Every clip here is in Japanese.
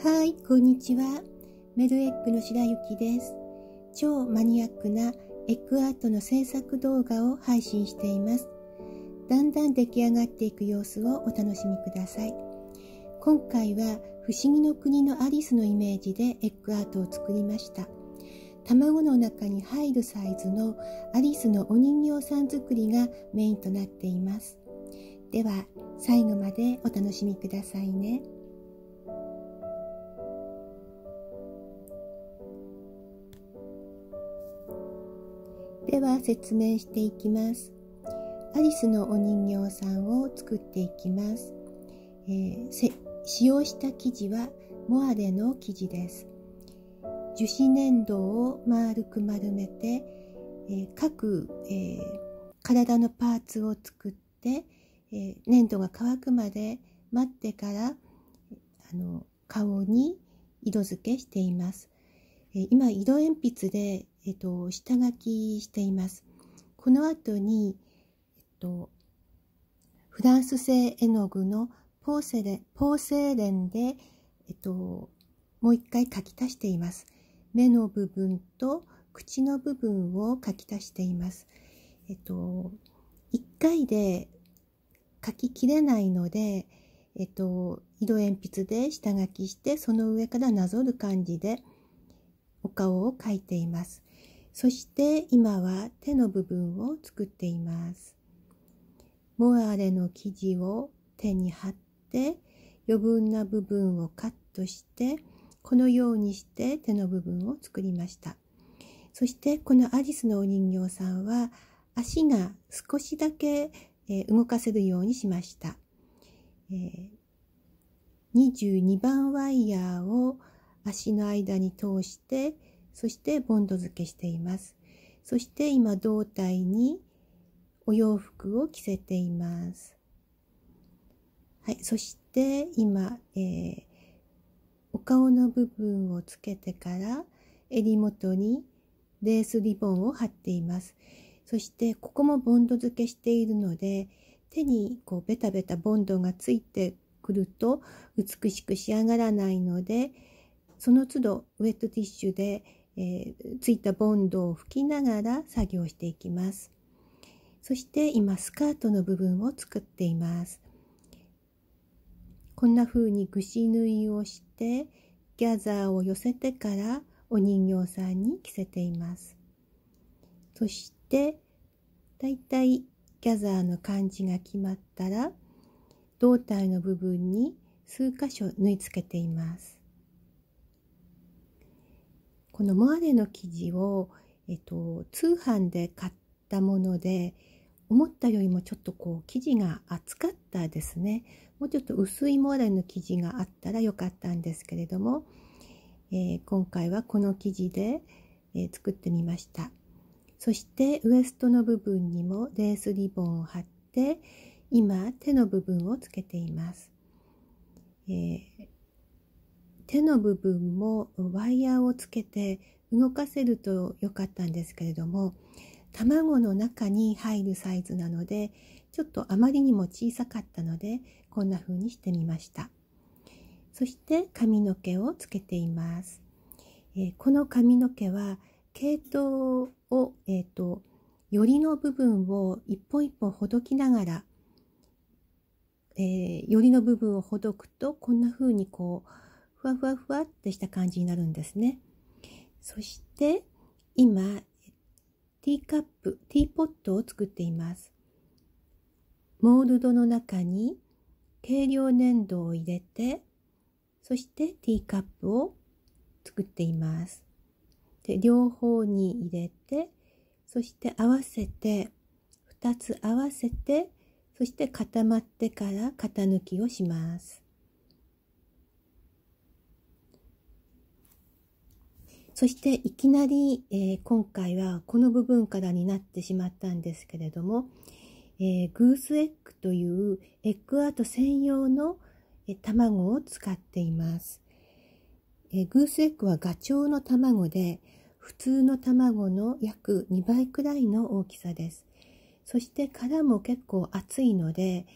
はい、こんにちは。メドエッグの白雪です。超マニアックなエッグアートの制作動画を配信しています。だんだん出来上がっていく様子をお楽しみください。今回は不思議の国のアリスのイメージでエッグアートを作りました。卵の中に入るサイズのアリスのお人形さん作りがメインとなっています。では最後までお楽しみくださいね。では説明していきますアリスのお人形さんを作っていきます、えー、使用した生地はモアレの生地です樹脂粘土を丸く丸めて、えー、各、えー、体のパーツを作って、え粘土が乾くまで待ってからあの顔に色付けしています。え今色鉛筆でえっと、下書きしています。この後に、えっと、フランス製絵の具のポーセレポーセレンで、えっと、もう一回書き足しています。目の部分と口の部分を書き足しています。えっと、1回で書ききれないので、えっと、色鉛筆で下書きしてその上からなぞる感じでお顔を描いています。そして今は手の部分を作っています。モアレの生地を手に貼って余分な部分をカットしてこのようにして手の部分を作りました。そしてこのアリスのお人形さんは足が少しだけ動かせるようにしました。22番ワイヤーを足の間に通してそしてボンド付けしています。そして今胴体にお洋服を着せています。はい、そして今、えー、お顔の部分をつけてから襟元にレースリボンを貼っています。そしてここもボンド付けしているので手にこうベタベタボンドがついてくると美しく仕上がらないのでその都度ウェットティッシュでえー、ついたボンドを拭きながら作業していきますそして今スカートの部分を作っていますこんな風にぐし縫いをしてギャザーを寄せてからお人形さんに着せていますそしてだいたいギャザーの感じが決まったら胴体の部分に数箇所縫い付けていますこのモアレの生地を、えっと、通販で買ったもので思ったよりもちょっとこう生地が厚かったですねもうちょっと薄いモアレの生地があったらよかったんですけれども、えー、今回はこの生地で、えー、作ってみましたそしてウエストの部分にもレースリボンを貼って今手の部分をつけています、えー、手の部分もワイヤーをつけて動かせると良かったんですけれども卵の中に入るサイズなのでちょっとあまりにも小さかったのでこんな風にしてみましたそして髪の毛をつけています、えー、この髪の毛は毛糸をえっ、ー、とよりの部分を一本一本ほどきながら、えー、よりの部分をほどくとこんな風にこうふわふわふわってした感じになるんですね。そして今ティーカップ、ティーポットを作っています。モールドの中に軽量粘土を入れて、そしてティーカップを作っています。で両方に入れて、そして合わせて、2つ合わせて、そして固まってから型抜きをします。そしていきなり、えー、今回はこの部分からになってしまったんですけれども、えー、グースエッグというエッグアート専用の、えー、卵を使っています、えグースエッグはガチョウの卵で普通の卵の約2倍くらいの大きさですそして殻も結構厚いので、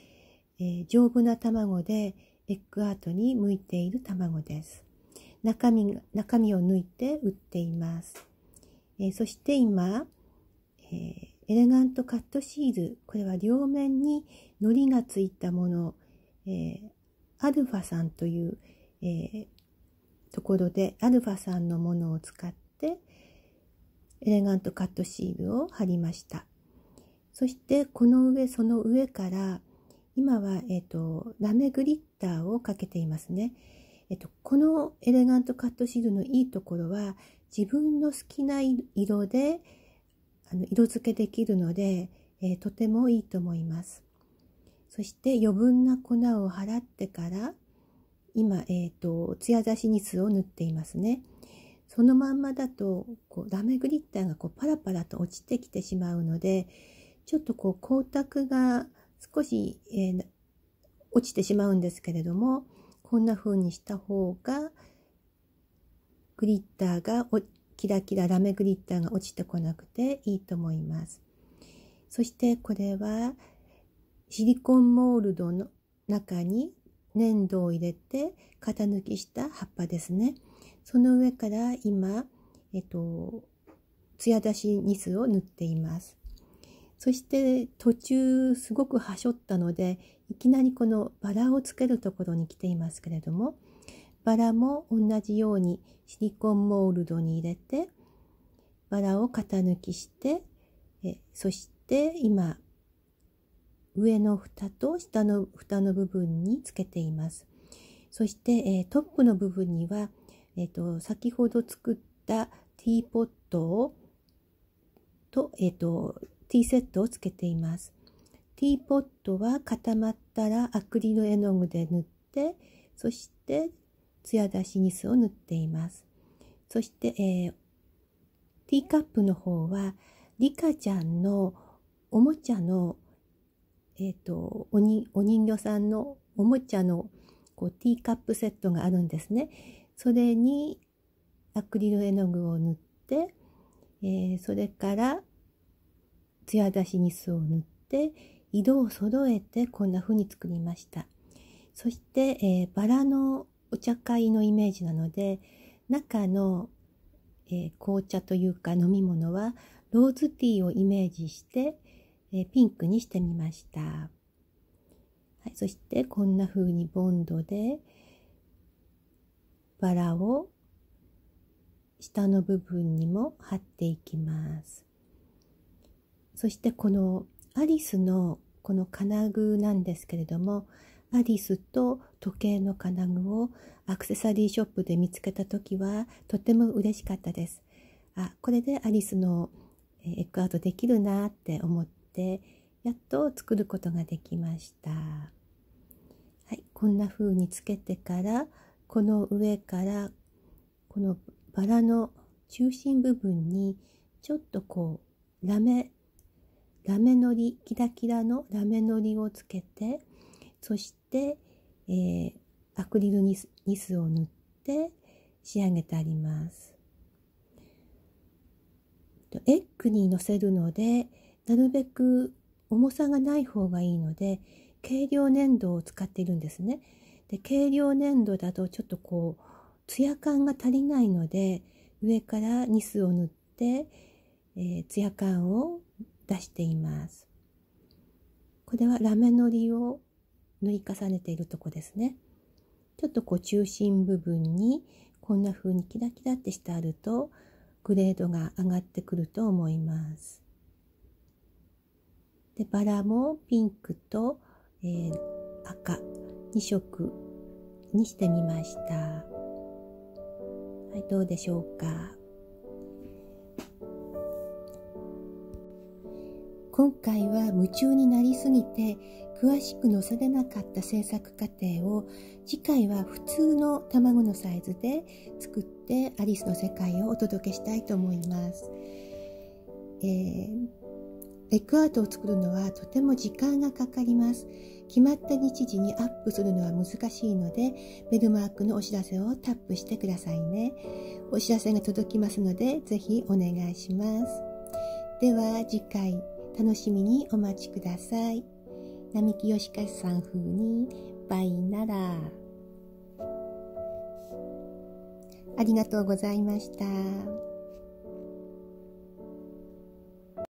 え丈夫な卵でエッグアートに向いている卵です中身中身を抜いて売っています、えー、そして今、えー、エレガントカットシールこれは両面にのりがついたもの、えー、アルファさんという、えところでアルファさんのものを使ってエレガントカットシールを貼りましたそしてこの上その上から今は、えーとラメグリッターをかけていますねえっと、このエレガントカットシールのいいところは自分の好きな色であの色付けできるので、えー、とてもいいと思います。そして余分な粉を払ってから今、えーと、艶出しニスを塗っていますね。そのまんまだとこうラメグリッターがこうパラパラと落ちてきてしまうのでちょっとこう光沢が少し、えー、落ちてしまうんですけれどもこんな風にした方がグリッターがキラキララメグリッターが落ちてこなくていいと思います。そしてこれはシリコンモールドの中に粘土を入れて型抜きした葉っぱですね。その上から今、えっと、艶出しニスを塗っています。そして途中すごくはしょったのでいきなりこのバラをつけるところに来ていますけれどもバラも同じようにシリコンモールドに入れてバラを型抜きしてえそして今上の蓋と下の蓋の部分につけていますそして、えトップの部分には、えーと、先ほど作ったティーポットをと,、えーと、とティーセットをつけていますティーポットは固まったらアクリル絵の具で塗ってそして艶出しニスを塗っていますそして、えー、ティーカップの方はリカちゃんのおもちゃの、えーと、とお人形さんのおもちゃのこうティーカップセットがあるんですねそれにアクリル絵の具を塗って、えー、それから艶出しニスを塗って色を揃えてこんな風に作りましたそして、えー、バラのお茶会のイメージなので中の、えー、紅茶というか飲み物はローズティーをイメージして、えー、ピンクにしてみました、はい、そしてこんな風にボンドでバラを下の部分にも貼っていきますそしてこのアリスのこの金具なんですけれどもアリスと時計の金具をアクセサリーショップで見つけた時はとても嬉しかったですあこれでアリスのエッグアウトできるなって思ってやっと作ることができましたはいこんな風につけてからこの上からこのバラの中心部分にちょっとこうラメラメのりキラキラのラメのりをつけてそして、えー、アクリルニスニスを塗って仕上げてあります。エッグに乗せるのでなるべく重さがない方がいいので軽量粘土を使っているんですね。で軽量粘土だとちょっとこうツヤ感が足りないので上からニスを塗って、えー、ツヤ感を出しています。これはラメのりを塗り重ねているとこですね。ちょっとこう中心部分にこんな風にキラキラってしてあるとグレードが上がってくると思います。でバラもピンクと、えー、赤2色にしてみました。はい、どうでしょうか。今回は夢中になりすぎて詳しく載せれなかった制作過程を次回は普通の卵のサイズで作ってアリスの世界をお届けしたいと思います。えー、エッグアートを作るのはとても時間がかかります。決まった日時にアップするのは難しいのでベルマークのお知らせをタップしてくださいねお知らせが届きますのでぜひお願いしますでは次回楽しみにお待ちください並木よしかしさん風にバイならありがとうございました。